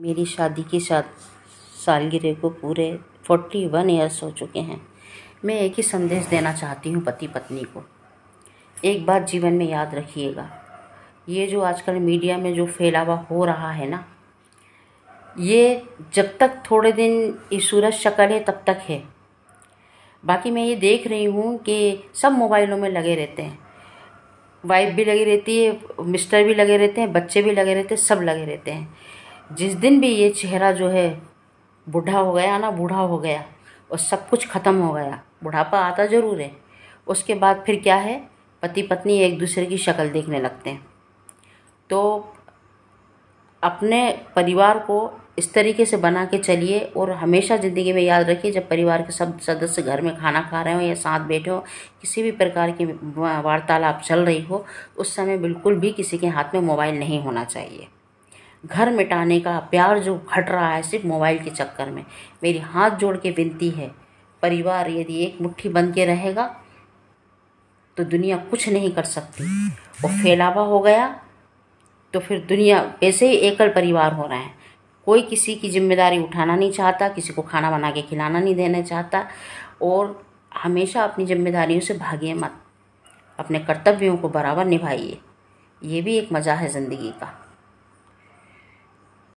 मेरी शादी की सालगिरह को पूरे फोर्टी वन ईयर्स हो चुके हैं मैं एक ही संदेश देना चाहती हूँ पति पत्नी को एक बात जीवन में याद रखिएगा ये जो आजकल मीडिया में जो फैलावा हो रहा है ना ये जब तक थोड़े दिन इस सूरज शक्ल है तब तक है बाकी मैं ये देख रही हूँ कि सब मोबाइलों में लगे रहते हैं वाइफ भी लगी रहती है मिस्टर भी लगे रहते हैं बच्चे भी लगे रहते हैं सब लगे रहते हैं जिस दिन भी ये चेहरा जो है बूढ़ा हो गया ना बूढ़ा हो गया और सब कुछ ख़त्म हो गया बुढ़ापा आता ज़रूर है उसके बाद फिर क्या है पति पत्नी एक दूसरे की शक्ल देखने लगते हैं तो अपने परिवार को इस तरीके से बना के चलिए और हमेशा ज़िंदगी में याद रखिए जब परिवार के सब सदस्य घर में खाना खा रहे हो या साथ बैठे हो किसी भी प्रकार की वार्तालाप चल रही हो उस समय बिल्कुल भी किसी के हाथ में मोबाइल नहीं होना चाहिए घर मिटाने का प्यार जो घट रहा है सिर्फ मोबाइल के चक्कर में मेरी हाथ जोड़ के विनती है परिवार यदि एक मुट्ठी बन के रहेगा तो दुनिया कुछ नहीं कर सकती और फैलावा हो गया तो फिर दुनिया वैसे ही एकल परिवार हो रहे हैं कोई किसी की जिम्मेदारी उठाना नहीं चाहता किसी को खाना बना के खिलाना नहीं देना चाहता और हमेशा अपनी जिम्मेदारियों से भागिए मत अपने कर्तव्यों को बराबर निभाइए ये भी एक मज़ा है ज़िंदगी का